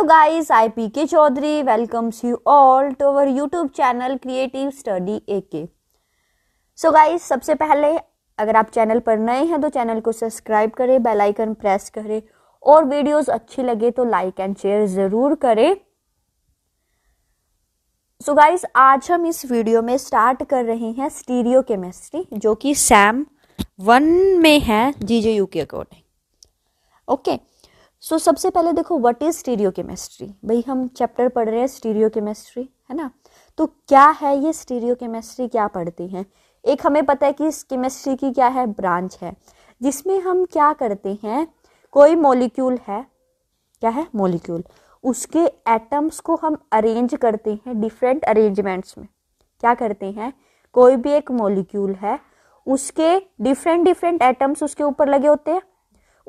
Hello guys I P K Chaudhary welcomes you all to our YouTube channel creative study A K so guys सबसे पहले अगर आप channel पर नए हैं तो चैनल को सब्सक्राइब करें बेल आइकन प्रेस करें और वीडियोस अच्छी लगे तो लाइक एंड शेयर ज़रूर करें सो गाइस आज हम इस वीडियो में स्टार्ट कर रहे हैं स्टीरियो केमिस्ट्री जो कि सैम वन में है जी जे यू के according okay okay. So so, सबसे पहले देखो व्हाट इज स्टीरियो केमिस्ट्री भाई हम चैप्टर पढ़ रहे हैं स्टीरियो केमिस्ट्री है ना तो क्या है ये स्टीरियो केमिस्ट्री क्या पढ़ती है एक हमें पता है कि इस केमिस्ट्री की क्या है ब्रांच है जिसमें हम क्या करते हैं कोई मॉलिक्यूल है क्या है मॉलिक्यूल उसके एटम्स को हम अरेंज करते हैं डिफरेंट अरेंजमेंट्स में क्या करते हैं कोई भी एक मॉलिक्यूल है उसके डिफरेंट डिफरेंट एटम्स उसके ऊपर लगे होते हैं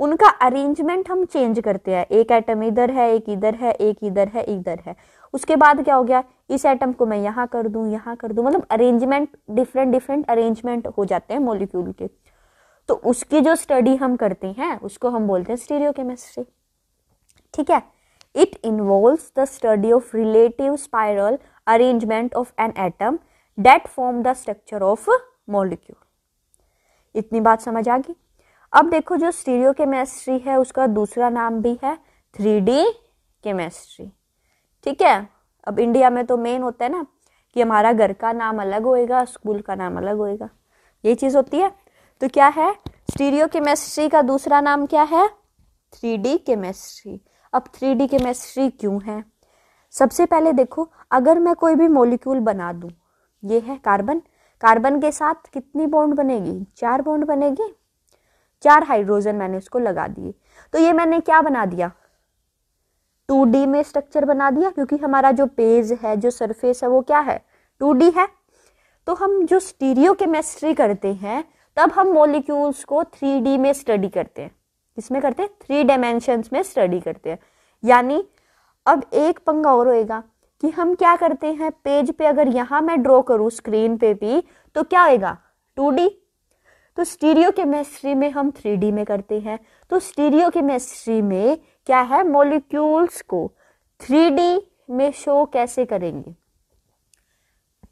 उनका अरेंजमेंट हम चेंज करते हैं एक एटम इधर है एक इधर है एक इधर है इधर है उसके बाद क्या हो गया इस एटम को मैं यहाँ कर दूँ यहाँ कर दूँ मतलब अरेंजमेंट डिफरेंट डिफरेंट अरेंजमेंट हो जाते हैं मोलिक्यूल के तो उसकी जो स्टडी हम करते हैं उसको हम बोलते हैं स्टीरियो केमिस्ट्री ठीक है it involve the study of relative spatial arrangement of an atom that form the structure of molecule इतनी बात समझ आ गई अब देखो जो स्टीरियो केमिस्ट्री है उसका दूसरा नाम भी है थ्री डी केमिस्ट्री ठीक है अब इंडिया में तो मेन होता है ना कि हमारा घर का नाम अलग होएगा स्कूल का नाम अलग होएगा यही चीज़ होती है तो क्या है स्टीरियो केमिस्ट्री का दूसरा नाम क्या है थ्री डी केमिस्ट्री अब थ्री डी केमिस्ट्री क्यों है सबसे पहले देखो अगर मैं कोई भी मोलिक्यूल बना दूँ ये है कार्बन कार्बन के साथ कितनी बॉन्ड बनेगी चार बॉन्ड बनेगी चार हाइड्रोजन मैंने उसको लगा दिए तो ये मैंने क्या बना दिया टू डी में स्ट्रक्चर बना दिया क्योंकि हमारा जो पेज है जो सरफेस है वो क्या है टू डी है तो हम जो स्टीरियो केमिस्ट्री करते हैं तब हम मॉलिक्यूल्स को थ्री डी में स्टडी करते हैं किसमें करते हैं थ्री डायमेंशंस में स्टडी करते हैं यानी अब एक पंगा और होएगा कि हम क्या करते हैं पेज पे अगर यहाँ मैं ड्रॉ करूँ स्क्रीन पे भी तो क्या होएगा टू डी तो स्टीरियो केमिस्ट्री में हम थ्री में करते हैं तो स्टीरियो केमिस्ट्री में क्या है मोलिक्यूल्स को थ्री में शो कैसे करेंगे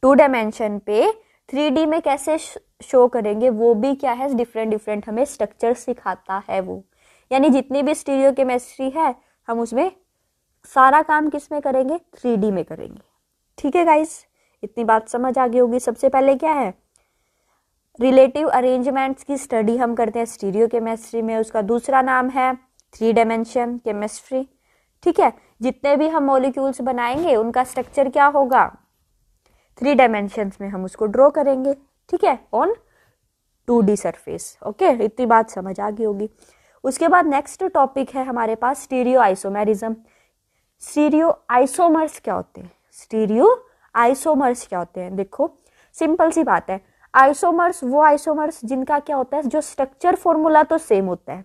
टू डायमेंशन पे थ्री में कैसे शो करेंगे वो भी क्या है डिफरेंट डिफरेंट हमें स्ट्रक्चर सिखाता है वो यानी जितनी भी स्टीरियो केमिस्ट्री है हम उसमें सारा काम किस में करेंगे थ्री में करेंगे ठीक है गाइस इतनी बात समझ आ गई होगी सबसे पहले क्या है रिलेटिव अरेंजमेंट्स की स्टडी हम करते हैं स्टीरियो केमिस्ट्री में उसका दूसरा नाम है थ्री डायमेंशन केमिस्ट्री ठीक है जितने भी हम मॉलिक्यूल्स बनाएंगे उनका स्ट्रक्चर क्या होगा थ्री डायमेंशंस में हम उसको ड्रॉ करेंगे ठीक है on two D surface okay इतनी बात समझ आ गई होगी उसके बाद नेक्स्ट टॉपिक है हमारे पास स्टीरियो आइसोमेरिज्म स्टीरियो आइसोमर्स क्या होते हैं स्टीरियो आइसोमर्स क्या होते हैं देखो सिंपल सी बात है आइसोमर्स वो आइसोमर्स जिनका क्या होता है जो स्ट्रक्चर फॉर्मूला तो सेम होता है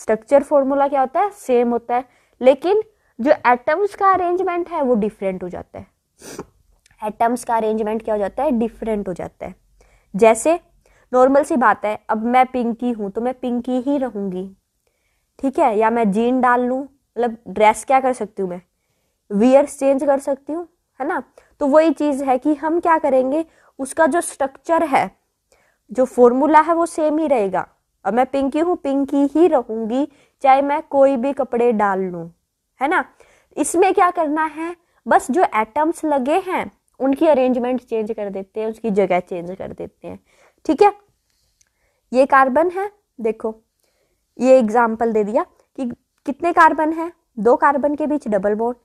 स्ट्रक्चर फॉर्मूला क्या होता है सेम होता है लेकिन जो एटम्स का अरेंजमेंट है वो डिफरेंट हो जाता है एटम्स का अरेंजमेंट क्या हो जाता है डिफरेंट हो जाता है जैसे नॉर्मल सी बात है अब मैं पिंकी हूँ तो मैं पिंकी ही रहूँगी ठीक है या मैं जीन डाल लूँ मतलब ड्रेस क्या कर सकती हूँ मैं वियर्स चेंज कर सकती हूँ है ना तो वही चीज़ है कि हम क्या करेंगे उसका जो स्ट्रक्चर है जो फॉर्मूला है वो सेम ही रहेगा अब मैं पिंकी हूँ पिंकी ही रहूंगी चाहे मैं कोई भी कपड़े डाल लूँ है ना इसमें क्या करना है बस जो एटम्स लगे हैं उनकी अरेंजमेंट चेंज कर देते हैं उसकी जगह चेंज कर देते हैं ठीक है ये कार्बन है देखो ये एग्जाम्पल दे दिया कि कितने कार्बन हैं दो कार्बन के बीच डबल बोर्ड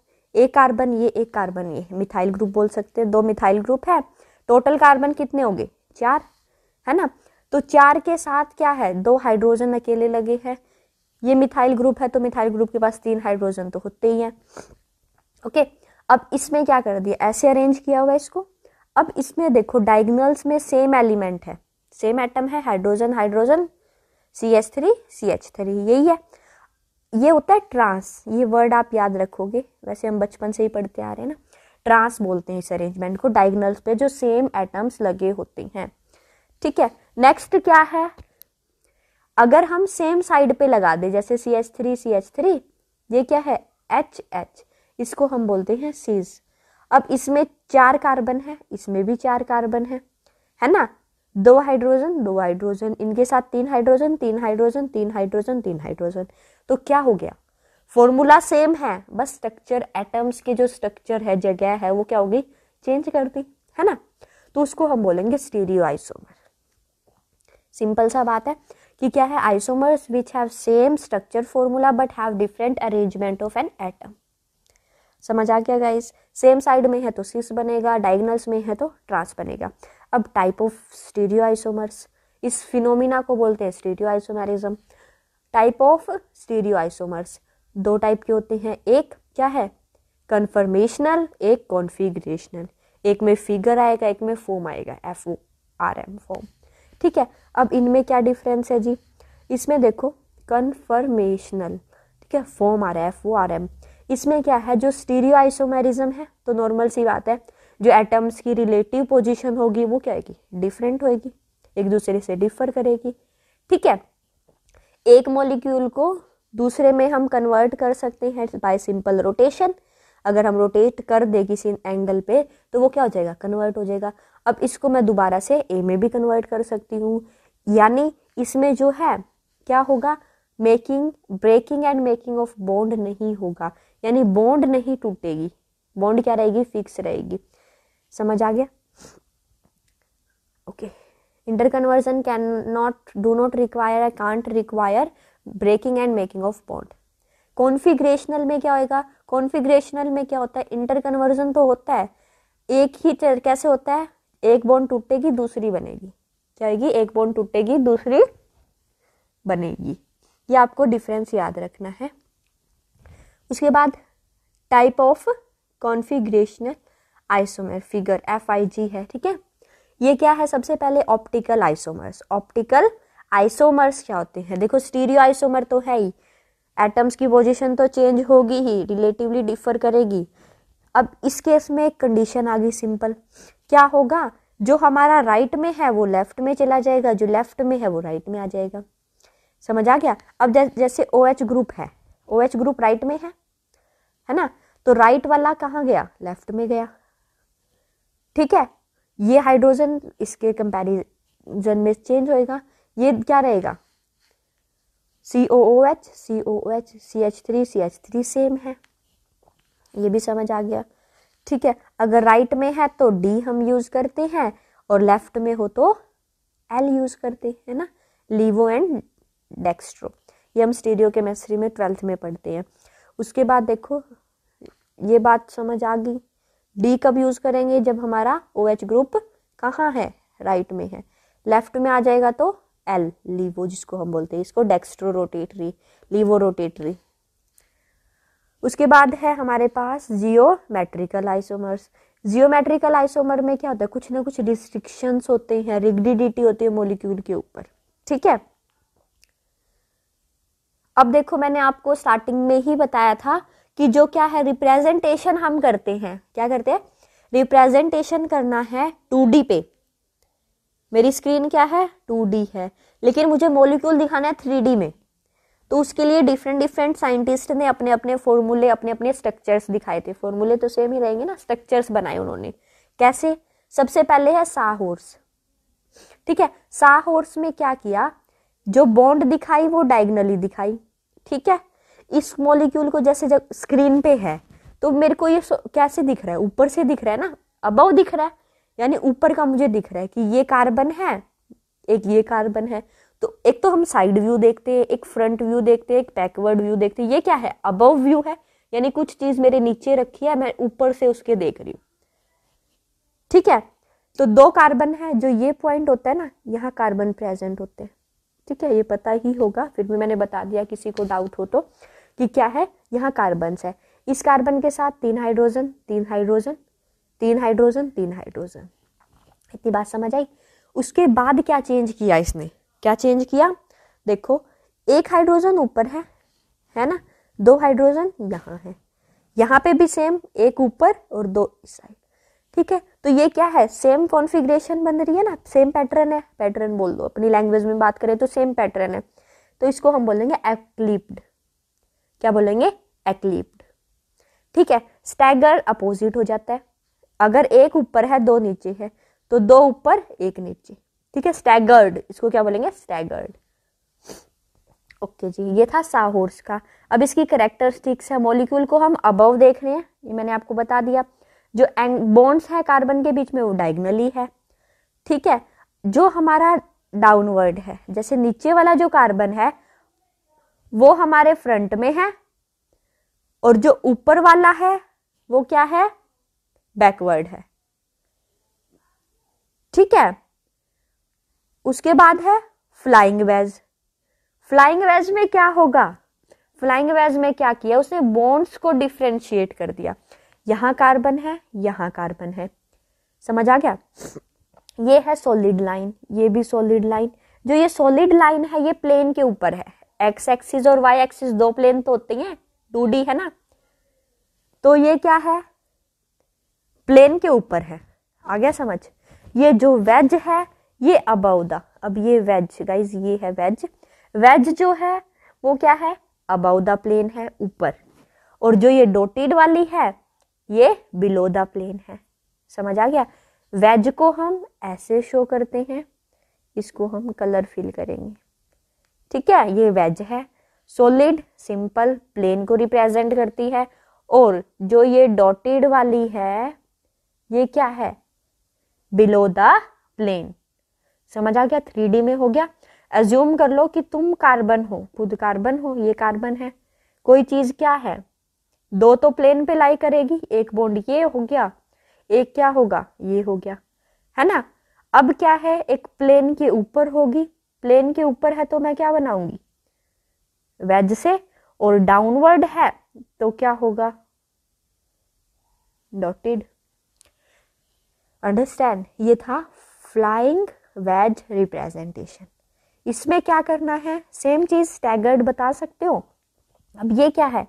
एक कार्बन ये एक कार्बन ये मिथाइल ग्रुप बोल सकते हैं दो मिथाइल ग्रुप है टोटल कार्बन कितने हो गए चार है ना तो चार के साथ क्या है दो हाइड्रोजन अकेले लगे हैं ये मिथाइल ग्रुप है तो मिथाइल ग्रुप के पास तीन हाइड्रोजन तो होते ही हैं ओके अब इसमें क्या कर दिया ऐसे अरेंज किया हुआ है इसको अब इसमें देखो डायगनल्स में सेम एलिमेंट है सेम एटम है hydrogen hydrogen C H three C H three यही है ये होता है ट्रांस ये वर्ड आप याद रखोगे वैसे हम बचपन से ही पढ़ते आ रहे हैं ना ट्रांस बोलते हैं इस अरेंजमेंट को डाइगनल पे जो सेम एटम्स लगे होते हैं ठीक है नेक्स्ट क्या है अगर हम सेम साइड पे लगा दें जैसे C H three C H three ये क्या है एच एच इसको हम बोलते हैं सीज अब इसमें चार कार्बन है इसमें भी चार कार्बन है है ना दो हाइड्रोजन दो हाइड्रोजन इनके साथ तीन हाइड्रोजन तीन हाइड्रोजन तीन हाइड्रोजन तीन हाइड्रोजन तो क्या हो गया फॉर्मूला सेम है बस स्ट्रक्चर एटम्स के जो स्ट्रक्चर है जगह है वो क्या होगी चेंज कर दी है ना तो उसको हम बोलेंगे स्टीरियो आइसोमर सिंपल सा बात है कि क्या है isomers which have same structure formula but have different arrangement of an atom समझ आ गया गाइस सेम साइड में है तो सिस बनेगा डायगनल्स में है तो ट्रांस बनेगा अब टाइप ऑफ स्टीरियो आइसोमर्स इस फिनोमिना को बोलते हैं stereo isomerism type of stereo isomers दो टाइप के होते हैं एक क्या है कन्फर्मेशनल एक कॉन्फिग्रेशनल एक में फिगर आएगा एक में फॉर्म आएगा F O R M form ठीक है अब इनमें क्या डिफरेंस है जी इसमें देखो कन्फर्मेशनल ठीक है फॉर्म आ रहा है एफ ओ आर एम इसमें क्या है जो स्टीरियो आइसोमेरिज्म है तो नॉर्मल सी बात है जो एटम्स की रिलेटिव पोजिशन होगी वो क्या होगी डिफरेंट होगी एक दूसरे से डिफर करेगी ठीक है एक मॉलिक्यूल को दूसरे में हम कन्वर्ट कर सकते हैं बाय सिंपल रोटेशन अगर हम रोटेट कर दें किसी एंगल पे तो वो क्या हो जाएगा कन्वर्ट हो जाएगा अब इसको मैं दोबारा से ए में भी कन्वर्ट कर सकती हूँ यानी इसमें जो है क्या होगा making breaking and making of bond नहीं होगा यानी बॉन्ड नहीं टूटेगी बॉन्ड क्या रहेगी फिक्स रहेगी समझ आ गया okay inter conversion can not do not require can't require breaking and making of bond configurational में क्या होएगा कॉन्फिग्रेशनल में क्या होता है इंटर कन्वर्जन तो होता है एक ही कैसे होता है एक बॉन्ड टूटेगी दूसरी बनेगी क्या होगी एक बॉन्ड टूटेगी दूसरी बनेगी ये आपको डिफरेंस याद रखना है उसके बाद type of configurational isomer figure F I G है ठीक है ये क्या है सबसे पहले ऑप्टिकल आइसोमर्स ऑप्टिकल आइसोमर्स क्या होते हैं देखो स्टीरियो आइसोमर तो है ही एटम्स की पोजीशन तो चेंज होगी ही रिलेटिवली डिफर करेगी अब इस केस में एक कंडीशन आ गई सिंपल क्या होगा जो हमारा राइट में है वो लेफ्ट में चला जाएगा जो लेफ्ट में है वो राइट में आ जाएगा समझ आ गया अब जैसे ओ OH ग्रुप है ओ OH ग्रुप राइट में है है ना तो राइट वाला कहाँ गया लेफ्ट में गया ठीक है ये हाइड्रोजन इसके कंपेरिजन में चेंज होएगा ये क्या रहेगा C O O H C O O H C H three C H three same है ये भी समझ आ गया ठीक है अगर राइट right में है तो डी हम यूज करते हैं और लेफ्ट में हो तो एल यूज करते हैं ना लीवो एंड डेक्स्ट्रो ये हम स्टेडियो केमेस्ट्री में ट्वेल्थ में पढ़ते हैं उसके बाद देखो ये बात समझ आ गई डी कब यूज करेंगे जब हमारा ओ OH एच ग्रुप कहाँ है राइट right में है लेफ्ट में आ जाएगा तो एल लीवो जिसको हम बोलते हैं इसको डेक्स्ट्रो रोटेटरी लीवो रोटेटरी उसके बाद है हमारे पास जियोमेट्रिकल आइसोमर्स जियोमेट्रिकल आइसोमर में क्या होता है कुछ ना कुछ रिस्ट्रिक्शंस होते हैं रिग्डिडिटी होती है मोलिक्यूल के ऊपर ठीक है अब देखो मैंने आपको स्टार्टिंग में ही बताया था कि जो क्या है रिप्रेजेंटेशन हम करते हैं क्या करते हैं रिप्रेजेंटेशन करना है टू पे मेरी स्क्रीन क्या है टू है लेकिन मुझे मोलिक्यूल दिखाना है थ्री में तो उसके लिए डिफरेंट डिफरेंट साइंटिस्ट ने अपने अपने फॉर्मूले अपने अपने स्ट्रक्चर्स दिखाए थे फॉर्मूले तो सेम ही रहेंगे ना स्ट्रक्चर्स बनाए उन्होंने कैसे सबसे पहले है सा होर्स ठीक है सा होर्स में क्या किया जो बॉन्ड दिखाई वो डायगनली दिखाई ठीक है इस मॉलिक्यूल को जैसे जब स्क्रीन पे है तो मेरे को ये कैसे दिख रहा है ऊपर से दिख रहा है ना अबव दिख रहा है यानी ऊपर का मुझे दिख रहा है कि ये कार्बन है एक ये कार्बन है तो एक तो हम साइड व्यू देखते हैं एक फ्रंट व्यू देखते हैं एक बैकवर्ड व्यू देखते हैं ये क्या है अबव व्यू है यानी कुछ चीज मेरे नीचे रखी है मैं ऊपर से उसके देख रही हूँ ठीक है तो दो कार्बन है जो ये पॉइंट होता है ना यहाँ कार्बन प्रेजेंट होते हैं ठीक है ये पता ही होगा फिर भी मैंने बता दिया किसी को डाउट हो तो कि क्या है यहाँ कार्बन है इस कार्बन के साथ तीन हाइड्रोजन तीन हाइड्रोजन तीन हाइड्रोजन तीन हाइड्रोजन इतनी बात समझ आई उसके बाद क्या चेंज किया इसने क्या चेंज किया देखो एक हाइड्रोजन ऊपर है है ना दो हाइड्रोजन यहाँ है यहाँ पे भी सेम एक ऊपर और दो इस साइड ठीक है तो ये क्या है सेम कॉन्फ़िगरेशन बन रही है ना सेम पैटर्न है पैटर्न बोल दो अपनी लैंग्वेज में बात करें तो सेम पैटर्न है तो इसको हम बोलेंगे एक्लिप्ड क्या बोलेंगे एक्लिप्ड ठीक है स्टैगर अपोजिट हो जाता है अगर एक ऊपर है दो नीचे है तो दो ऊपर एक नीचे ठीक है स्टैगर्ड इसको क्या बोलेंगे स्टैगर्ड ओके okay जी ये था साहोर्स का अब इसकी करेक्टरिस्टिक्स है मॉलिक्यूल को हम अबव देख रहे हैं ये मैंने आपको बता दिया जो एंग बॉन्ड्स है कार्बन के बीच में वो डाइगनली है ठीक है जो हमारा डाउनवर्ड है जैसे नीचे वाला जो कार्बन है वो हमारे फ्रंट में है और जो ऊपर वाला है वो क्या है बैकवर्ड है ठीक है उसके बाद है फ्लाइंग वेज फ्लाइंग वेज में क्या होगा फ्लाइंग वेज में क्या किया उसने बॉन्ड्स को डिफ्रेंशिएट कर दिया यहां कार्बन है यहां कार्बन है समझ आ गया ये है सॉलिड लाइन ये भी सॉलिड लाइन जो ये सॉलिड लाइन है ये प्लेन के ऊपर है एक्स एक्सिस और वाई एक्सिस दो प्लेन तो होते हैं टू डी है ना तो ये क्या है प्लेन के ऊपर है आ गया समझ ये जो वेज है ये अबाउ द अब ये वेज गाइज ये है वेज वेज जो है वो क्या है अबाउ द प्लेन है ऊपर और जो ये डोटेड वाली है ये बिलो द प्लेन है समझ आ गया वेज को हम ऐसे शो करते हैं इसको हम कलर फिल करेंगे ठीक है ये वेज है सोलिड सिंपल प्लेन को रिप्रेजेंट करती है और जो ये डॉटेड वाली है ये क्या है बिलो द प्लेन समझ आ गया थ्री डी में हो गया एज्यूम कर लो कि तुम कार्बन हो खुद कार्बन हो ये कार्बन है कोई चीज क्या है दो तो प्लेन पे लाई करेगी एक बॉन्ड ये हो गया एक क्या होगा ये हो गया है ना अब क्या है एक प्लेन के ऊपर होगी प्लेन के ऊपर है तो मैं क्या बनाऊंगी वेज से और डाउनवर्ड है तो क्या होगा डॉटेड अंडरस्टैंड ये था फ्लाइंग वेज रिप्रेजेंटेशन इसमें क्या करना है सेम चीज़ स्टैगर्ड बता सकते हो अब ये क्या है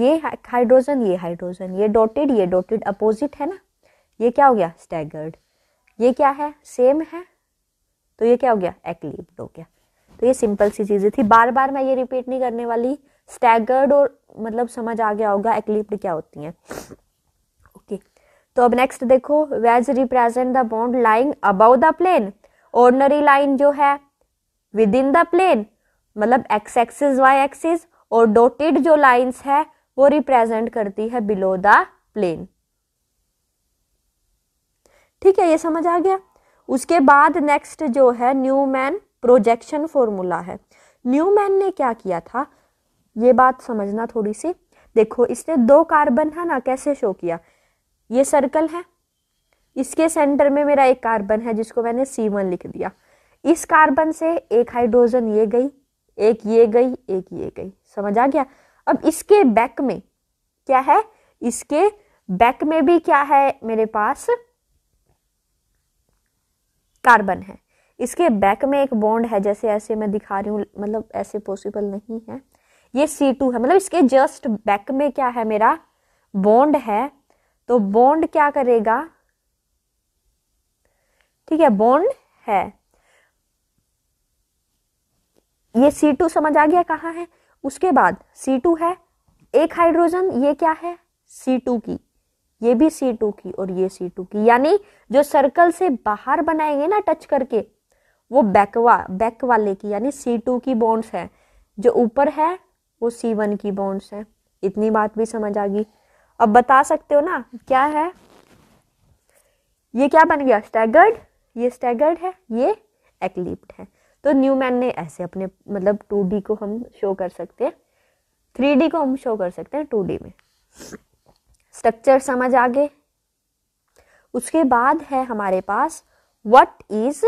ये हाइड्रोजन ये हाइड्रोजन ये डॉटेड ये डॉटेड अपोजिट है ना ये क्या हो गया स्टैगर्ड ये क्या है सेम है तो ये क्या हो गया एक्लिप्ड हो गया तो ये सिंपल सी चीज़ें थी बार बार मैं ये रिपीट नहीं करने वाली स्टैगर्ड और मतलब समझ आ गया होगा एक्लिप्ड क्या होती हैं तो अब नेक्स्ट देखो wedge represent the bond lying above the plane ordinary line जो है विद इन द प्लेन मतलब एक्स एक्सिस वाई एक्सिस और डोटेड जो लाइंस है वो रिप्रेजेंट करती है बिलो द प्लेन ठीक है ये समझ आ गया उसके बाद नेक्स्ट जो है न्यू मैन प्रोजेक्शन फॉर्मूला है न्यू मैन ने क्या किया था ये बात समझना थोड़ी सी देखो इसने दो कार्बन है ना कैसे शो किया ये सर्कल है इसके सेंटर में मेरा एक कार्बन है जिसको मैंने सी वन लिख दिया इस कार्बन से एक हाइड्रोजन ये गई एक ये गई एक ये गई समझ आ गया अब इसके बैक में क्या है इसके बैक में भी क्या है मेरे पास कार्बन है इसके बैक में एक बॉन्ड है जैसे ऐसे मैं दिखा रही हूँ मतलब ऐसे पॉसिबल नहीं है ये सी टू है मतलब इसके जस्ट बैक में क्या है मेरा बॉन्ड है तो बॉन्ड क्या करेगा ठीक है बॉन्ड है ये C2 समझ आ गया कहा है उसके बाद C2 है एक हाइड्रोजन ये क्या है C2 की ये भी C2 की और ये C2 की यानी जो सर्कल से बाहर बनाएंगे ना टच करके वो बैकवा बैक वाले की यानी C2 की बॉन्ड्स है जो ऊपर है वो C1 की बॉन्ड्स है इतनी बात भी समझ आ गई अब बता सकते हो ना क्या है ये क्या बन गया स्टैगर्ड ये स्टैगर्ड है ये एक्लिप्ट है तो न्यूमैन ने ऐसे अपने मतलब टू डी को हम शो कर सकते हैं थ्री डी को हम शो कर सकते हैं टू डी में स्ट्रक्चर समझ आ गए उसके बाद है हमारे पास वट इज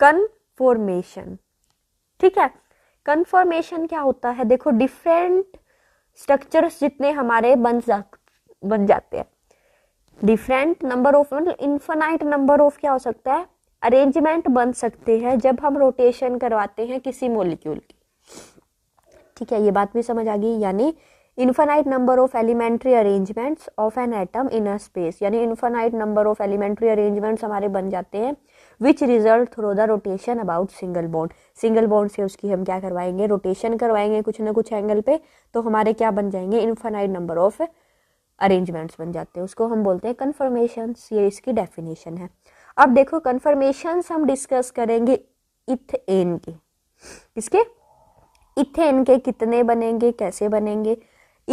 कन्फॉर्मेशन ठीक है कन्फर्मेशन क्या होता है देखो डिफरेंट स्ट्रक्चर्स जितने हमारे बन जा बन जाते हैं डिफरेंट नंबर ऑफ मतलब इन्फेनाइट नंबर ऑफ क्या हो सकता है अरेंजमेंट बन सकते हैं जब हम रोटेशन करवाते हैं किसी मोलिक्यूल की ठीक है ये बात भी समझ आ गई यानी infinite number of elementary arrangements of an atom in a space यानी infinite number of elementary arrangements हमारे बन जाते हैं which result through the rotation about single bond single bond से उसकी हम क्या करवाएंगे रोटेशन करवाएंगे कुछ ना कुछ एंगल पे तो हमारे क्या बन जाएंगे इन्फाइट नंबर ऑफ अरेंजमेंट्स बन जाते हैं उसको हम बोलते हैं कन्फर्मेशन ये इसकी डेफिनेशन है अब देखो कन्फर्मेशन हम डिस्कस करेंगे इथ एन के इसके इथ एन के कितने बनेंगे कैसे बनेंगे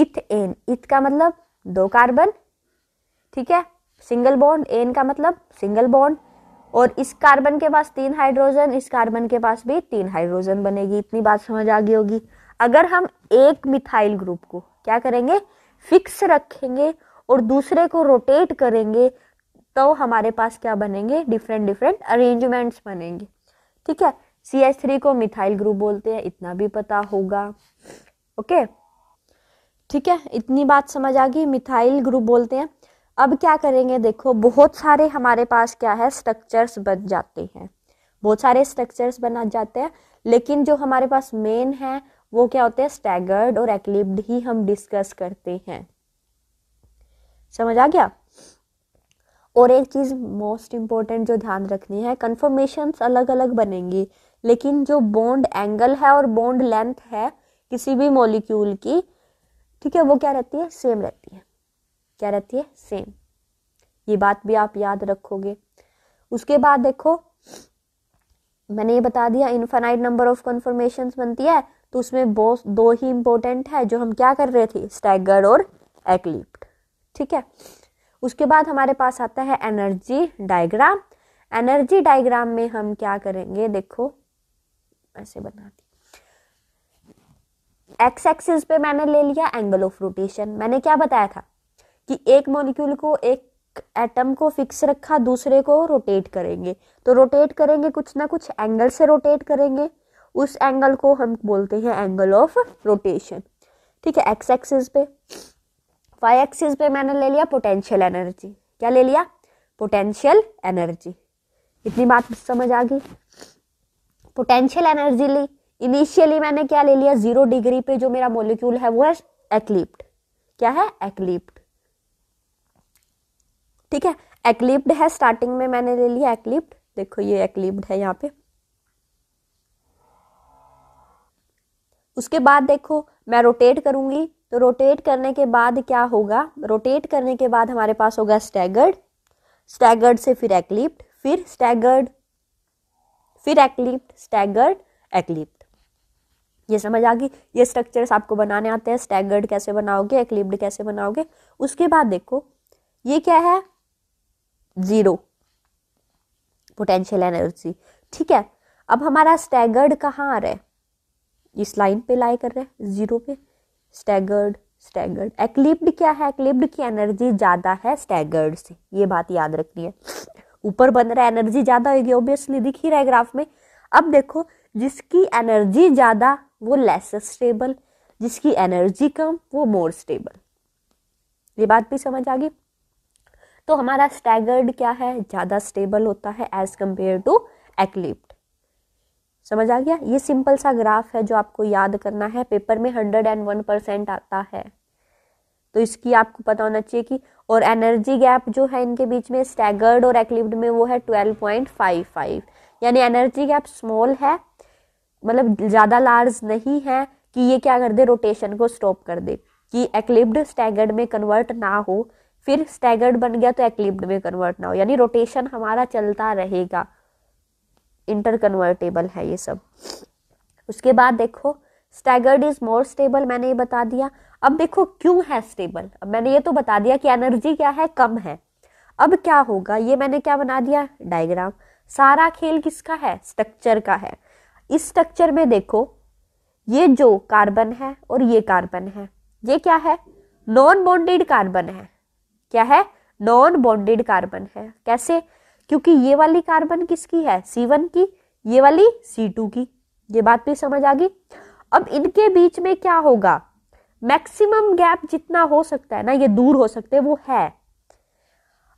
इथ एन इथ का मतलब दो कार्बन ठीक है सिंगल बॉन्ड एन का मतलब सिंगल बॉन्ड और इस कार्बन के पास तीन हाइड्रोजन इस कार्बन के पास भी तीन हाइड्रोजन बनेगी इतनी बात समझ आ गई होगी अगर हम एक मिथाइल ग्रुप को क्या करेंगे फिक्स रखेंगे और दूसरे को रोटेट करेंगे तो हमारे पास क्या बनेंगे डिफरेंट डिफरेंट अरेंजमेंट्स बनेंगे ठीक है सी एस थ्री को मिथाइल ग्रुप बोलते हैं इतना भी पता होगा ओके ठीक है इतनी बात समझ आ गई मिथाइल ग्रुप बोलते हैं अब क्या करेंगे देखो बहुत सारे हमारे पास क्या है स्ट्रक्चर्स बन जाते हैं बहुत सारे स्ट्रक्चर्स बना जाते हैं लेकिन जो हमारे पास मेन है वो क्या होते हैं स्टैगर्ड और एक्लिप्ड ही हम डिस्कस करते हैं समझ आ गया और एक चीज़ मोस्ट इंपॉर्टेंट जो ध्यान रखनी है कन्फर्मेशन अलग अलग बनेंगी लेकिन जो बॉन्ड एंगल है और बॉन्ड लेंथ है किसी भी मॉलिक्यूल की ठीक है वो क्या रहती है सेम रहती है क्या रहती है सेम ये बात भी आप याद रखोगे उसके बाद देखो मैंने ये बता दिया इनफाइनाइट नंबर ऑफ कन्फर्मेशन बनती है तो उसमें बहुत दो ही इंपॉर्टेंट है जो हम क्या कर रहे थे स्टैगर और एक्लिप्ट ठीक है उसके बाद हमारे पास आता है एनर्जी डायग्राम एनर्जी डायग्राम में हम क्या करेंगे देखो ऐसे बनाती एक्स एक्सिस पे मैंने ले लिया एंगल ऑफ रोटेशन मैंने क्या बताया था कि एक मॉलिक्यूल को एक एटम को फिक्स रखा दूसरे को रोटेट करेंगे तो रोटेट करेंगे कुछ ना कुछ एंगल से रोटेट करेंगे उस एंगल को हम बोलते हैं एंगल ऑफ रोटेशन ठीक है एक्स एक्सिस पे वाई एक्सिस पे मैंने ले लिया पोटेंशियल एनर्जी क्या ले लिया पोटेंशियल एनर्जी इतनी बात समझ आ गई पोटेंशियल एनर्जी ली इनिशियली मैंने क्या ले लिया जीरो डिग्री पे जो मेरा मोलिक्यूल है वो है एक्लिप्ट क्या है एक्लिप्ट ठीक है एक्लिप्ड है स्टार्टिंग में मैंने ले लिया एक्लिप्ड देखो ये एक्लिप्ड है यहाँ पे उसके बाद देखो मैं रोटेट करूंगी तो रोटेट करने के बाद क्या होगा रोटेट करने के बाद हमारे पास होगा स्टैगर्ड स्टैगर्ड से फिर एक्लिप्ट फिर स्टैगर्ड फिर एक्लिप्ट स्टैगर्ड एक्लिप्ट ये समझ आ गई ये स्ट्रक्चर्स आपको बनाने आते हैं स्टैगर्ड कैसे बनाओगे एक्लिप्ड कैसे बनाओगे उसके बाद देखो ये क्या है जीरो पोटेंशियल एनर्जी ठीक है अब हमारा स्टैगर्ड कहाँ आ रहा है इस लाइन पे लाई कर रहे हैं जीरो पे स्टैगर्ड स्टैगर्ड एक्लिप्ड क्या है एक्लिप्ड की एनर्जी ज़्यादा है स्टैगर्ड से ये बात याद रखनी है ऊपर बन रहा है एनर्जी ज़्यादा होगी ऑब्वियसली दिख ही रहा है ग्राफ में अब देखो जिसकी एनर्जी ज़्यादा वो लेस स्टेबल जिसकी एनर्जी कम वो मोर स्टेबल ये बात भी समझ आ गई तो हमारा स्टैगर्ड क्या है ज़्यादा स्टेबल होता है एज कंपेयर टू एक्लिप्ट समझ आ गया ये सिंपल सा ग्राफ है जो आपको याद करना है पेपर में हंड्रेड एंड वन परसेंट आता है तो इसकी आपको पता होना चाहिए कि और एनर्जी गैप जो है इनके बीच में स्टैगर्ड और एक्लिप्ड में वो है ट्वेल्व पॉइंट फाइव फाइव यानी एनर्जी गैप स्मॉल है मतलब ज़्यादा लार्ज नहीं है कि ये क्या कर दे रोटेशन को स्टॉप कर दे कि एक्लिप्ड स्टैगर्ड में कन्वर्ट ना हो फिर स्टैगर्ड बन गया तो एक्लिप्ड में कन्वर्ट ना हो यानी रोटेशन हमारा चलता रहेगा इंटर कन्वर्टेबल है ये सब उसके बाद देखो स्टैगर्ड इज मोर स्टेबल मैंने ये बता दिया अब देखो क्यों है स्टेबल अब मैंने ये तो बता दिया कि एनर्जी क्या है कम है अब क्या होगा ये मैंने क्या बना दिया डायग्राम सारा खेल किसका है स्ट्रक्चर का है इस स्ट्रक्चर में देखो ये जो कार्बन है और ये कार्बन है ये क्या है नॉन बॉन्डेड कार्बन है क्या है नॉन बॉन्डेड कार्बन है कैसे क्योंकि ये वाली कार्बन किसकी है सी वन की ये वाली सी टू की ये बात भी समझ आ गई अब इनके बीच में क्या होगा मैक्सिमम गैप जितना हो सकता है ना ये दूर हो सकते हैं वो है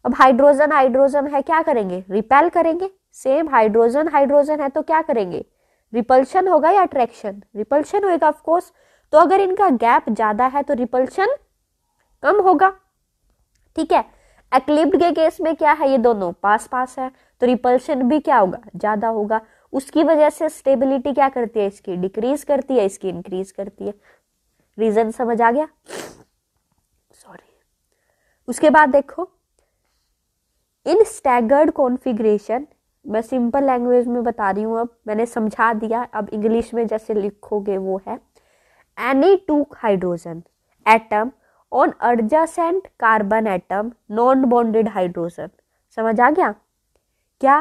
अब हाइड्रोजन हाइड्रोजन है क्या करेंगे रिपेल करेंगे सेम हाइड्रोजन हाइड्रोजन है तो क्या करेंगे रिपल्शन होगा या अट्रैक्शन रिपल्शन होगा ऑफ कोर्स तो अगर इनका गैप ज्यादा है तो रिपल्शन कम होगा ठीक है एक्लिप्ड के केस में क्या है ये दोनों पास पास है तो रिपल्शन भी क्या होगा ज़्यादा होगा उसकी वजह से स्टेबिलिटी क्या करती है इसकी डिक्रीज करती है इसकी इंक्रीज करती है रीजन समझ आ गया सॉरी उसके बाद देखो इन स्टैगर्ड कॉन्फिग्रेशन मैं सिंपल लैंग्वेज में बता रही हूँ अब मैंने समझा दिया अब इंग्लिश में जैसे लिखोगे वो है any two hydrogen atom on adjacent carbon atom non bonded hydrogen समझ आ गया क्या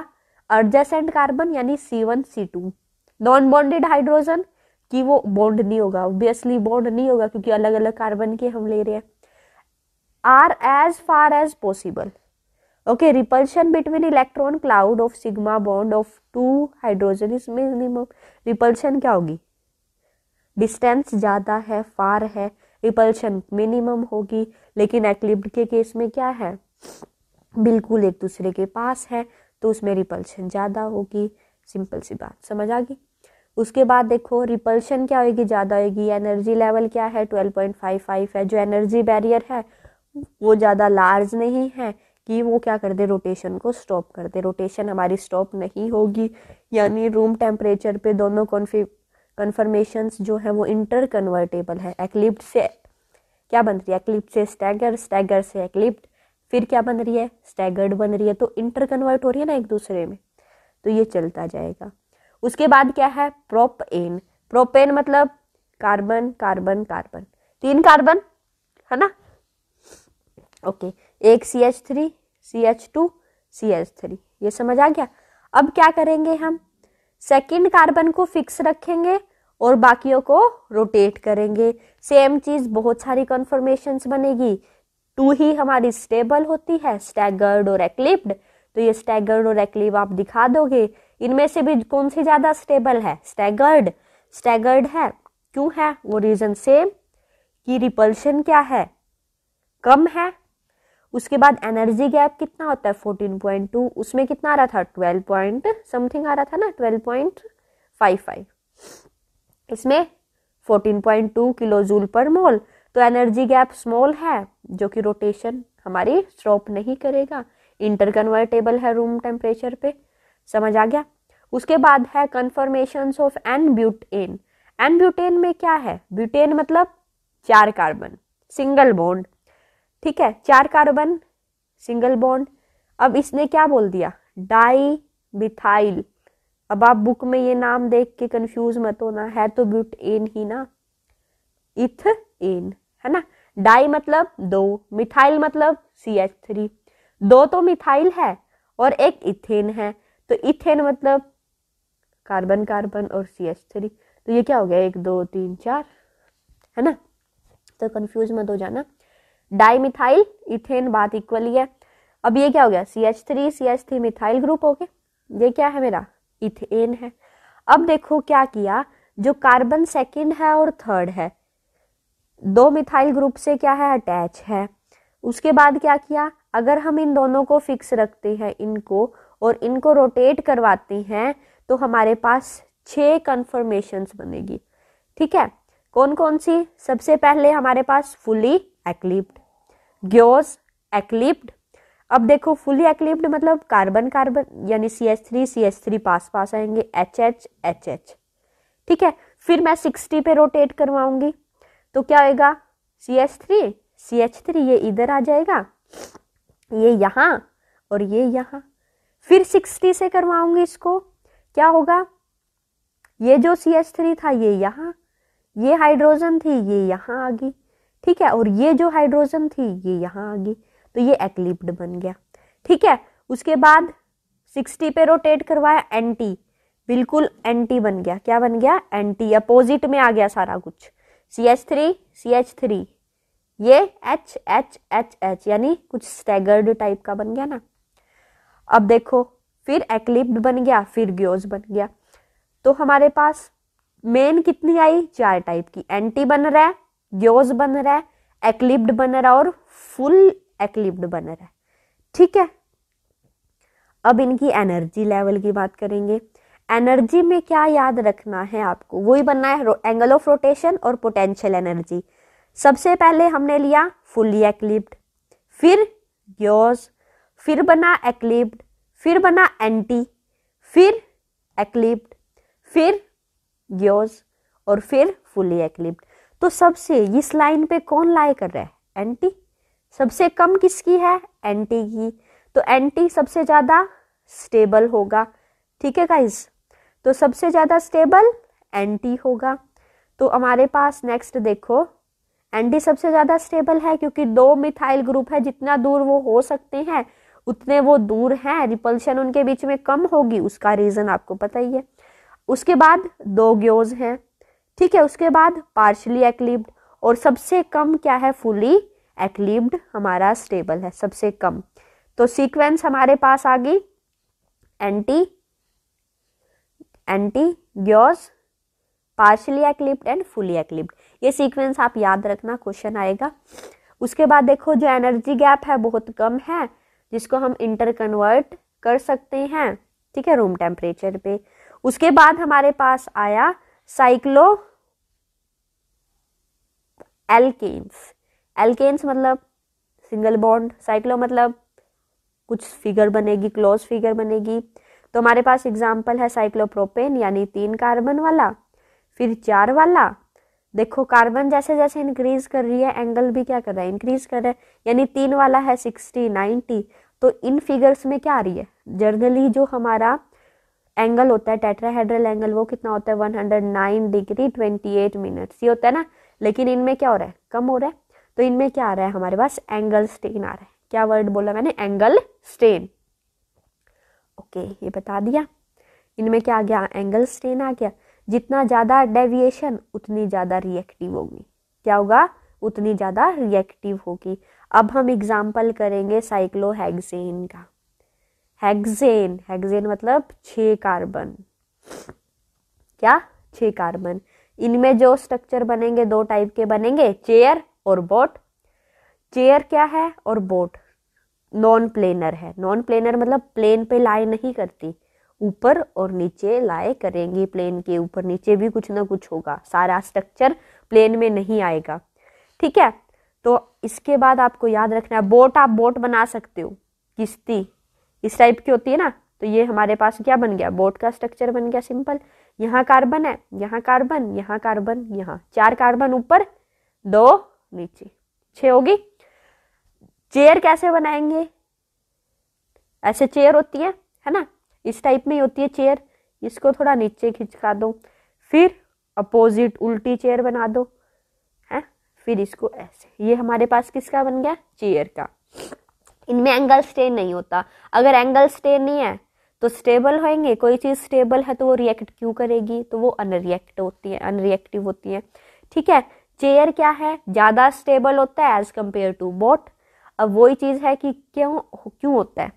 अर्जासेंट कार्बन यानी C one C two non bonded hydrogen कि वो बॉन्ड नहीं होगा ऑब्वियसली बॉन्ड नहीं होगा क्योंकि अलग अलग कार्बन के हम ले रहे हैं are as far as possible okay repulsion between electron cloud of sigma bond of two hydrogen is minimum repulsion क्या होगी डिस्टेंस ज़्यादा है फार है रिपल्शन मिनिमम होगी लेकिन एक्लिप्ड के केस में क्या है बिल्कुल एक दूसरे के पास है तो उसमें रिपल्शन ज़्यादा होगी सिंपल सी बात समझ आ गई उसके बाद देखो रिपल्शन क्या होगी ज़्यादा होगी एनर्जी लेवल क्या है ट्वेल्व पॉइंट फाइव फाइव है जो एनर्जी बैरियर है वो ज़्यादा लार्ज नहीं है कि वो क्या कर दे रोटेशन को स्टॉप कर दे रोटेशन हमारी स्टॉप नहीं होगी यानी रूम टेम्परेचर पे दोनों कॉन्फिग कन्फर्मेशंस जो है वो इंटर कन्वर्टेबल है एक्लिप्ट से क्या बन रही है एक्लिप्ट से स्टैगर स्टैगर से एक्लिप्ट फिर क्या बन रही है स्टैगर्ड बन रही है तो इंटर कन्वर्ट हो रही है ना एक दूसरे में तो ये चलता जाएगा उसके बाद क्या है प्रोप प्रोप प्रोपेन मतलब कार्बन कार्बन कार्बन तीन कार्बन है ना ओके एक C H three C H two C H three ये समझ आ गया अब क्या करेंगे हम सेकेंड कार्बन को फिक्स रखेंगे और बाकियों को रोटेट करेंगे सेम चीज बहुत सारी कन्फर्मेशन बनेगी टू ही हमारी स्टेबल होती है स्टैगर्ड और एक्लिप्ड तो ये स्टैगर्ड और एक्लिप आप दिखा दोगे इनमें से भी कौन सी ज्यादा स्टेबल है स्टैगर्ड स्टैगर्ड है क्यों है वो रीजन सेम कि रिपल्शन क्या है कम है उसके बाद एनर्जी गैप कितना होता है फोर्टीन पॉइंट टू उसमें कितना आ रहा था ट्वेल्व पॉइंट समथिंग आ रहा था ना ट्वेल्व पॉइंट फाइव फाइव इसमें fourteen point two kilo joule per mole तो एनर्जी गैप स्मॉल है जो कि रोटेशन हमारी स्टॉप नहीं करेगा इंटरकन्वर्टेबल है रूम टेम्परेचर पे समझ आ गया उसके बाद है conformation of N butane N butane में क्या है ब्यूटेन मतलब चार कार्बन सिंगल बॉन्ड ठीक है चार कार्बन सिंगल बॉन्ड अब इसने क्या बोल दिया डाई मिथाइल अब आप बुक में ये नाम देख के कंफ्यूज मत होना है तो ब्यूट एन ही ना इथ एन है ना डाई मतलब दो मिथाइल मतलब सी एच थ्री दो तो मिथाइल है और एक इथेन है तो इथेन मतलब कार्बन कार्बन और सी एच थ्री तो ये क्या हो गया एक दो तीन चार है ना तो कंफ्यूज मत हो जाना डाइमिथाइल इथेन बात इक्वली है अब ये क्या हो गया C H three C H three methyl group हो गए ये क्या है मेरा इथेन है अब देखो क्या किया जो कार्बन सेकेंड है और थर्ड है दो मिथाइल ग्रुप से क्या है अटैच है उसके बाद क्या किया अगर हम इन दोनों को फिक्स रखते हैं इनको और इनको रोटेट करवाते हैं तो हमारे पास छः कन्फर्मेशन बनेगी ठीक है कौन कौन सी सबसे पहले हमारे पास फुली एक्लिप्ड ग्योस एक्लिप्ड अब देखो फुली एक्लिप्ड मतलब कार्बन कार्बन यानी C H three C H three पास पास आएंगे एच एच एच एच ठीक है फिर मैं सिक्सटी पे रोटेट करवाऊंगी तो क्या होएगा C H three C H three ये इधर आ जाएगा ये यहाँ और ये यहाँ फिर सिक्सटी से करवाऊंगी इसको क्या होगा ये जो सी एच थ्री था ये यहाँ ये हाइड्रोजन थी ये यहाँ आ गई ठीक है और ये जो हाइड्रोजन थी ये यहाँ आ गई तो ये एक्लिप्ड बन गया ठीक है उसके बाद 60 पे रोटेट करवाया एंटी बिल्कुल एंटी बन गया क्या बन गया एंटी अपोजिट में आ गया सारा कुछ C H three C H three ये एच एच एच एच यानी कुछ स्टेगर्ड टाइप का बन गया ना अब देखो फिर एक्लिप्ड बन गया फिर ग्योज बन गया तो हमारे पास मेन कितनी आई चार टाइप की एंटी बन रहा है ग्योज बन रहा है एक्लिप्ड बन रहा है और फुल एक्लिप्ड बन रहा है ठीक है अब इनकी एनर्जी लेवल की बात करेंगे एनर्जी में क्या याद रखना है आपको वही बनना है एंगल ऑफ रोटेशन और पोटेंशियल एनर्जी सबसे पहले हमने लिया फुली एक्लिप्ड फिर ग्योज फिर बना एक्लिप्ड फिर बना एंटी फिर एक्लिप्ड फिर ग्योज और फिर फुली एक्लिप्ड तो सबसे इस लाइन पे कौन लाई कर रहा है एंटी सबसे कम किसकी है एंटी की तो एंटी सबसे ज़्यादा स्टेबल होगा ठीक है गाइज तो सबसे ज़्यादा स्टेबल एंटी होगा तो हमारे पास नेक्स्ट देखो एंटी सबसे ज़्यादा स्टेबल है क्योंकि दो मिथाइल ग्रुप है जितना दूर वो हो सकते हैं उतने वो दूर हैं रिपल्शन उनके बीच में कम होगी उसका रीज़न आपको पता ही है उसके बाद दो ग्योज हैं ठीक है उसके बाद पार्शली एक्लिप्ड और सबसे कम क्या है फुली एक्लिप्ड हमारा स्टेबल है सबसे कम तो सीक्वेंस हमारे पास आ गई anti anti gauche partially eclipsed and fully eclipsed ये सीक्वेंस आप याद रखना क्वेश्चन आएगा उसके बाद देखो जो एनर्जी गैप है बहुत कम है जिसको हम इंटरकन्वर्ट कर सकते हैं ठीक है रूम टेम्परेचर पे उसके बाद हमारे पास आया साइक्लो एल्केन्स एल्केन्स मतलब सिंगल बॉन्ड साइक्लो मतलब कुछ फिगर बनेगी क्लोज फिगर बनेगी तो हमारे पास एग्जाम्पल है साइक्लोप्रोपेन यानी तीन कार्बन वाला फिर चार वाला देखो कार्बन जैसे जैसे इंक्रीज कर रही है एंगल भी क्या कर रहा है इंक्रीज कर रहा है यानी तीन वाला है सिक्सटी नाइन्टी तो इन फिगर्स में क्या आ रही है जर्नली जो हमारा एंगल होता है टेट्राहेड्रल एंगल वो कितना होता है 109 डिग्री 28 मिनट्स ये होता है ना लेकिन इनमें क्या हो रहा है कम हो रहा है तो इनमें क्या आ रहा है हमारे पास एंगल स्टेन आ रहा है क्या वर्ड बोला मैंने एंगल स्टेन ओके ये बता दिया इनमें क्या आ गया एंगल स्टेन आ गया जितना ज़्यादा डेविएशन उतनी ज़्यादा रिएक्टिव होगी क्या होगा उतनी ज़्यादा रिएक्टिव होगी अब हम एग्जाम्पल करेंगे साइक्लोहेक्सेन का हेक्सेन हेक्सेन मतलब छ कार्बन क्या छ कार्बन इनमें जो स्ट्रक्चर बनेंगे दो टाइप के बनेंगे चेयर और बोट चेयर क्या है और बोट नॉन प्लेनर है नॉन प्लेनर मतलब प्लेन पे लाए नहीं करती ऊपर और नीचे लाए करेंगी प्लेन के ऊपर नीचे भी कुछ ना कुछ होगा सारा स्ट्रक्चर प्लेन में नहीं आएगा ठीक है तो इसके बाद आपको याद रखना है बोट आप बोट बना सकते हो किश्ती इस टाइप की होती है ना तो ये हमारे पास क्या बन गया बोट का स्ट्रक्चर बन गया सिंपल यहाँ कार्बन है यहाँ कार्बन यहाँ कार्बन यहाँ चार कार्बन ऊपर दो नीचे छः होगी चेयर कैसे बनाएंगे ऐसे चेयर होती है है ना इस टाइप में ही होती है चेयर इसको थोड़ा नीचे खिंचका दो फिर अपोजिट उल्टी चेयर बना दो है फिर इसको ऐसे ये हमारे पास किसका बन गया चेयर का इनमें एंगल स्टे नहीं होता अगर एंगल स्टे नहीं है तो स्टेबल होएंगे कोई चीज़ स्टेबल है तो वो रिएक्ट क्यों करेगी तो वो अनरिएक्ट होती है अनरिएक्टिव होती है ठीक है चेयर क्या है ज़्यादा स्टेबल होता है एज कम्पेयर टू बोट अब वही चीज़ है कि क्यों क्यों होता है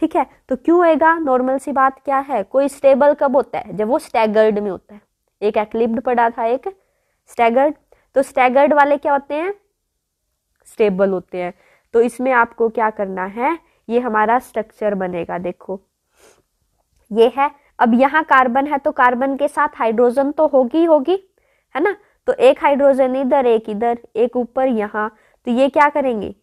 ठीक है तो क्यों होएगा नॉर्मल सी बात क्या है कोई स्टेबल कब होता है जब वो स्टैगर्ड में होता है एक एक्लिप्ड पड़ा था एक स्टैगर्ड तो स्टैगर्ड वाले क्या होते हैं स्टेबल होते हैं तो इसमें आपको क्या करना है ये हमारा स्ट्रक्चर बनेगा देखो ये है अब यहाँ कार्बन है तो कार्बन के साथ हाइड्रोजन तो होगी होगी है ना तो एक हाइड्रोजन इधर एक इधर एक ऊपर यहाँ तो ये क्या करेंगे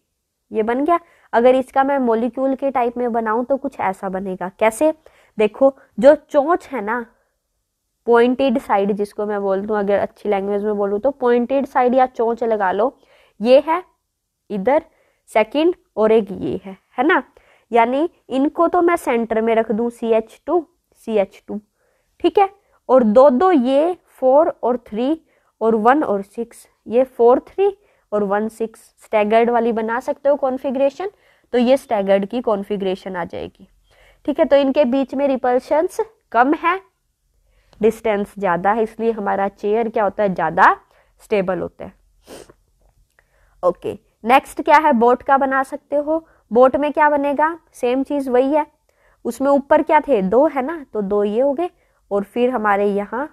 ये बन गया अगर इसका मैं मोलिक्यूल के टाइप में बनाऊं तो कुछ ऐसा बनेगा कैसे देखो जो चोंच है ना पॉइंटेड साइड जिसको मैं बोल दूं अगर अच्छी लैंग्वेज में बोलूँ तो पॉइंटेड साइड या चोच लगा लो ये है इधर सेकंड और एक ये है है ना यानी इनको तो मैं सेंटर में रख दूं C H two C H two ठीक है और दो दो ये फोर और थ्री और वन और सिक्स ये फोर थ्री और वन सिक्स स्टैगर्ड वाली बना सकते हो कॉन्फ़िगरेशन तो ये स्टैगर्ड की कॉन्फ़िगरेशन आ जाएगी ठीक है तो इनके बीच में रिपल्शंस कम है डिस्टेंस ज़्यादा है इसलिए हमारा चेयर क्या होता है ज़्यादा स्टेबल होता है ओके okay. नेक्स्ट क्या है बोट का बना सकते हो बोट में क्या बनेगा सेम चीज वही है उसमें ऊपर क्या थे दो है ना तो दो ये हो गए और फिर हमारे यहाँ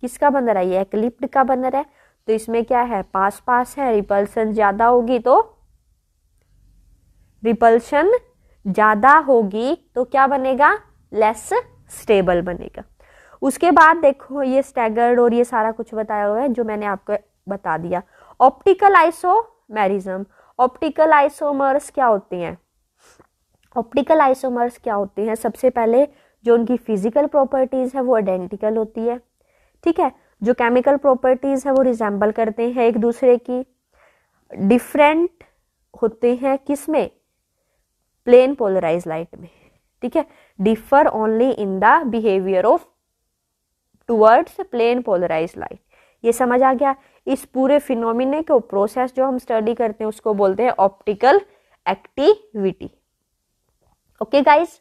किसका बन रहा है ये एक्लिप्ट का बन रहा है तो इसमें क्या है पास पास है रिपल्सन ज्यादा होगी तो रिपल्शन ज्यादा होगी तो क्या बनेगा लेस स्टेबल बनेगा उसके बाद देखो ये स्टैगर्ड और ये सारा कुछ बताया हुआ है जो मैंने आपको बता दिया optical isomerism optical isomers क्या होते हैं ऑप्टिकल आइसोमर्स क्या होते हैं सबसे पहले जो उनकी फिजिकल प्रॉपर्टीज़ है वो आइडेंटिकल होती है ठीक है जो केमिकल प्रॉपर्टीज़ है वो रिजेंबल करते हैं एक दूसरे की डिफरेंट होते हैं किस में प्लेन पोलराइज लाइट में ठीक है differ only in the behaviour of towards plane polarise light ये समझ आ गया इस पूरे फिनोमिने को प्रोसेस जो हम स्टडी करते हैं उसको बोलते हैं ऑप्टिकल एक्टिविटी ओके गाइस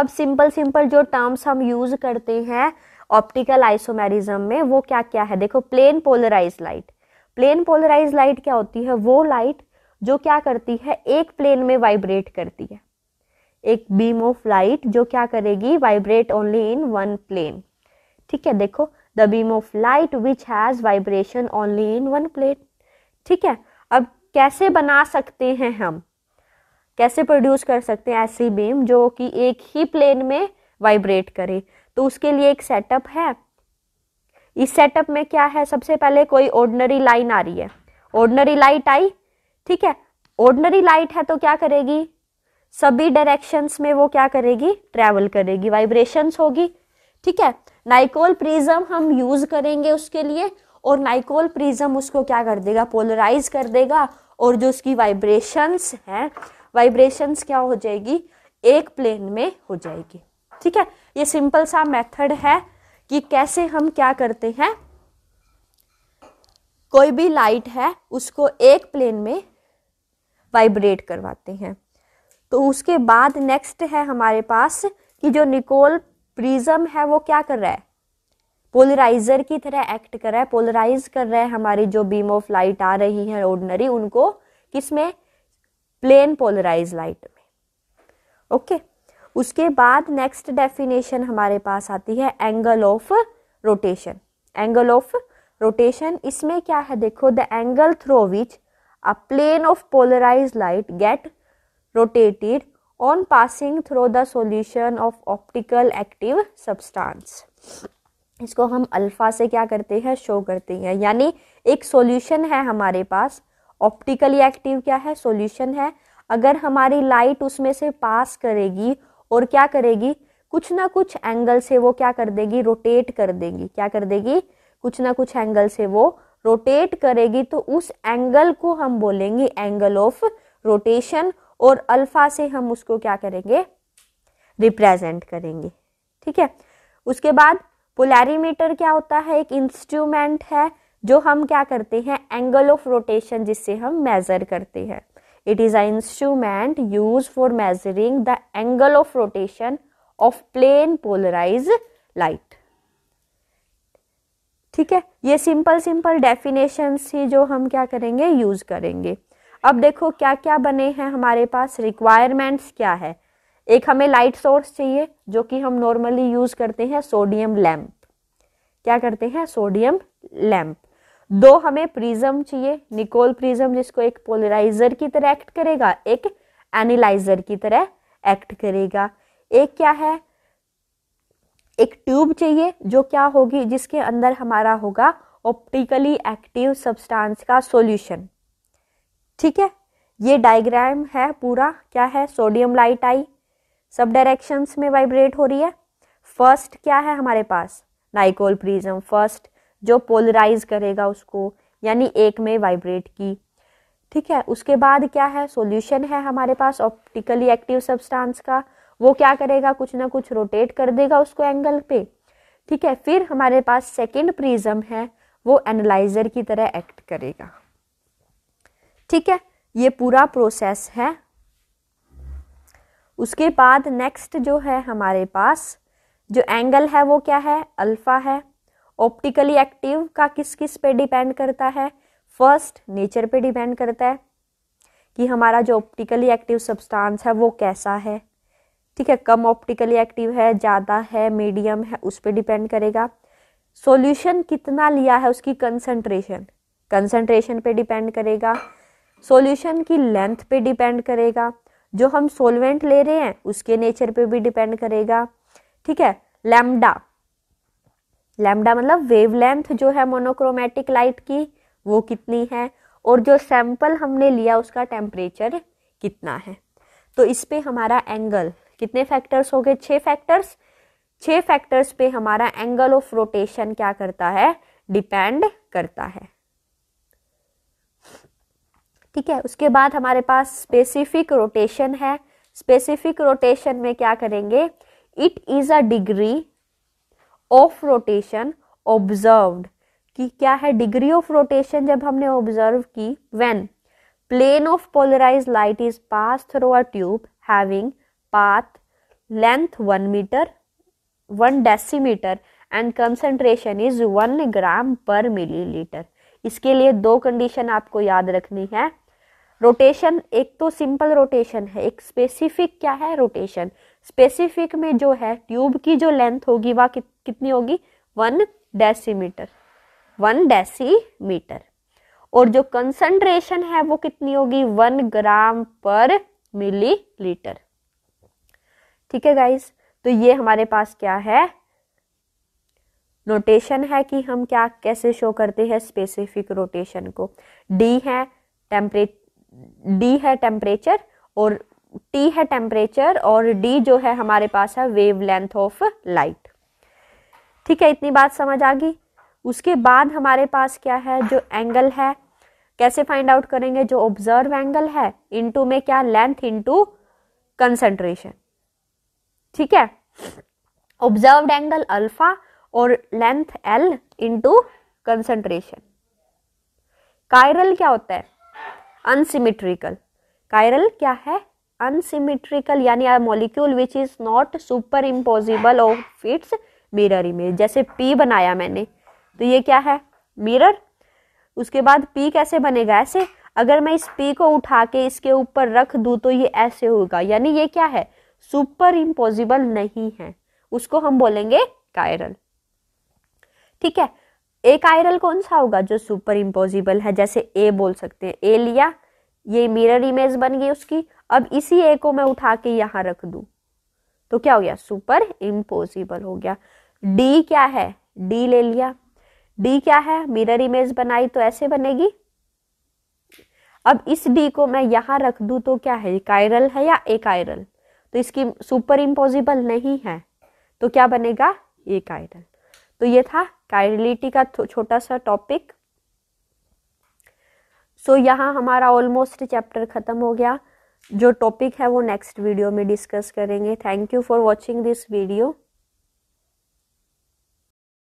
अब सिंपल सिंपल जो टर्म्स हम यूज करते हैं ऑप्टिकल आइसोमेरिज्म में वो क्या क्या है देखो plane polarise light plane polarise light क्या होती है वो लाइट जो क्या करती है एक प्लेन में वाइब्रेट करती है एक बीम ऑफ लाइट जो क्या करेगी vibrate only in one plane ठीक है देखो the beam of light which has vibration only in one plate ठीक है अब कैसे बना सकते हैं हम कैसे प्रोड्यूस कर सकते हैं ऐसी बीम जो कि एक ही प्लेन में वाइब्रेट करे तो उसके लिए एक सेटअप है इस सेटअप में क्या है सबसे पहले कोई ऑर्डनरी लाइन आ रही है ऑर्डनरी लाइट आई ठीक है ऑर्डनरी लाइट है तो क्या करेगी सभी डायरेक्शंस में वो क्या करेगी ट्रैवल करेगी वाइब्रेशंस होगी ठीक है नाइकोल प्रिज्म हम यूज करेंगे उसके लिए और नाइकोल प्रिज्म उसको क्या कर देगा पोलराइज कर देगा और जो उसकी वाइब्रेशंस हैं वाइब्रेशंस क्या हो जाएगी एक प्लेन में हो जाएगी ठीक है ये सिंपल सा मेथड है कि कैसे हम क्या करते हैं कोई भी लाइट है उसको एक प्लेन में वाइब्रेट करवाते हैं तो उसके बाद नेक्स्ट है हमारे पास कि जो निकोल प्रिज्म है वो क्या कर रहा है पोलराइजर की तरह एक्ट कर रहा है पोलराइज कर रहा है हमारी जो बीम ऑफ लाइट आ रही है ऑर्डनरी उनको किसमें प्लेन पोलराइज लाइट में ओके उसके बाद नेक्स्ट डेफिनेशन हमारे पास आती है angle of rotation angle of rotation इसमें क्या है देखो the angle through which a plane of polarise light get rotated on passing through the solution of optical active substance. इसको हम अल्फा से क्या करते हैं शो करते हैं यानी एक सॉल्यूशन है हमारे पास ऑप्टिकली एक्टिव क्या है सॉल्यूशन है अगर हमारी लाइट उसमें से पास करेगी और क्या करेगी कुछ ना कुछ एंगल से वो क्या कर देगी रोटेट कर देगी क्या कर देगी कुछ ना कुछ एंगल से वो रोटेट करेगी तो उस एंगल को हम बोलेंगे एंगल ऑफ रोटेशन और अल्फ़ा से हम उसको क्या करेंगे रिप्रेजेंट करेंगे ठीक है उसके बाद पोलैरिमीटर क्या होता है एक इंस्ट्रूमेंट है जो हम क्या करते हैं एंगल ऑफ रोटेशन जिससे हम मेज़र करते हैं it is a instrument use for measuring the angle of rotation of plane polarise light ठीक है ये सिंपल सिंपल डेफिनेशन ही जो हम क्या करेंगे यूज करेंगे अब देखो क्या क्या बने हैं हमारे पास रिक्वायरमेंट्स क्या है एक हमें लाइट सोर्स चाहिए जो कि हम नॉर्मली यूज़ करते हैं सोडियम लैम्प क्या करते हैं सोडियम लैम्प दो हमें प्रिज्म चाहिए निकोल प्रिज्म जिसको एक पोलराइजर की तरह एक्ट करेगा एक एनिलाइजर की तरह एक्ट करेगा एक क्या है एक ट्यूब चाहिए जो क्या होगी जिसके अंदर हमारा होगा ऑप्टिकली एक्टिव सब्सटेंस का सॉल्यूशन ठीक है ये डायग्राम है पूरा क्या है सोडियम लाइट आई सब डायरेक्शंस में वाइब्रेट हो रही है फर्स्ट क्या है हमारे पास नाइकोल प्रिज्म फर्स्ट जो पोलराइज करेगा उसको यानी एक में वाइब्रेट की ठीक है उसके बाद क्या है सॉल्यूशन है हमारे पास ऑप्टिकली एक्टिव सब्सटेंस का वो क्या करेगा कुछ ना कुछ रोटेट कर देगा उसको एंगल पे ठीक है फिर हमारे पास सेकेंड प्रिज्म है वो एनालाइजर की तरह एक्ट करेगा ठीक है ये पूरा प्रोसेस है उसके बाद नेक्स्ट जो है हमारे पास जो एंगल है वो क्या है अल्फा है ऑप्टिकली एक्टिव का किस किस पे डिपेंड करता है फर्स्ट नेचर पे डिपेंड करता है कि हमारा जो ऑप्टिकली एक्टिव सब्सटेंस है वो कैसा है ठीक है कम ऑप्टिकली एक्टिव है ज़्यादा है मीडियम है उस पर डिपेंड करेगा सॉल्यूशन कितना लिया है उसकी कंसंट्रेशन कंसंट्रेशन पे डिपेंड करेगा सॉल्यूशन की लेंथ पे डिपेंड करेगा जो हम सोलवेंट ले रहे हैं उसके नेचर पे भी डिपेंड करेगा ठीक है लैम्डा लैम्डा मतलब वेवलेंथ जो है मोनोक्रोमेटिक लाइट की वो कितनी है और जो सैंपल हमने लिया उसका टेम्परेचर कितना है तो इस पे हमारा एंगल कितने फैक्टर्स हो गए छः फैक्टर्स छः फैक्टर्स पे हमारा एंगल ऑफ रोटेशन क्या करता है डिपेंड करता है ठीक है उसके बाद हमारे पास स्पेसिफिक रोटेशन है स्पेसिफिक रोटेशन में क्या करेंगे it is a degree of rotation observed कि क्या है डिग्री ऑफ रोटेशन जब हमने ऑब्जर्व की when plane of polarise light is pass through a tube having path length one metre one decimetre and concentration is one gram per millilitre इसके लिए दो condition आपको याद रखनी है रोटेशन एक तो सिंपल रोटेशन है एक स्पेसिफिक क्या है रोटेशन स्पेसिफिक में जो है ट्यूब की जो लेंथ होगी वह कि, कितनी होगी वन डेसीमीटर वन डेसीमीटर और जो कंसंट्रेशन है वो कितनी होगी वन ग्राम पर मिली लीटर ठीक है गाइज तो ये हमारे पास क्या है नोटेशन है कि हम क्या कैसे शो करते हैं स्पेसिफिक रोटेशन को डी है टेम्परेचर डी है टेम्परेचर और टी है टेम्परेचर और डी जो है हमारे पास है वेव लेंथ ऑफ लाइट ठीक है इतनी बात समझ आ गई उसके बाद हमारे पास क्या है जो एंगल है कैसे फाइंड आउट करेंगे जो ऑब्जर्व एंगल है इनटू में क्या लेंथ इनटू कंसंट्रेशन ठीक है ऑब्जर्व्ड एंगल अल्फा और length L into concentration chiral क्या होता है अनसिमेट्रिकल कायरल क्या है अनसिमेट्रिकल यानी a molecule which is not superimposable of its mirror image जैसे पी बनाया मैंने तो ये क्या है मिरर उसके बाद पी कैसे बनेगा ऐसे अगर मैं इस पी को उठा के इसके ऊपर रख दूँ तो ये ऐसे होगा यानी ये क्या है सुपर इम्पोजिबल नहीं है उसको हम बोलेंगे कायरल ठीक है एक आयरल कौन सा होगा जो सुपर इम्पोजिबल है जैसे ए बोल सकते हैं ए लिया ये मिरर इमेज बन गई उसकी अब इसी ए को मैं उठा के यहाँ रख दू तो क्या हो गया सुपर इम्पोजिबल हो गया डी क्या है डी ले लिया डी क्या है मिरर इमेज बनाई तो ऐसे बनेगी अब इस डी को मैं यहाँ रख दू तो क्या है कायरल है या ए कायरल तो इसकी सुपर इम्पोजिबल नहीं है तो क्या बनेगा ए कायरल तो ये था कायरलिटी का छोटा सा टॉपिक सो so, यहाँ हमारा ऑलमोस्ट चैप्टर ख़त्म हो गया जो टॉपिक है वो नेक्स्ट वीडियो में डिस्कस करेंगे thank you for watching this video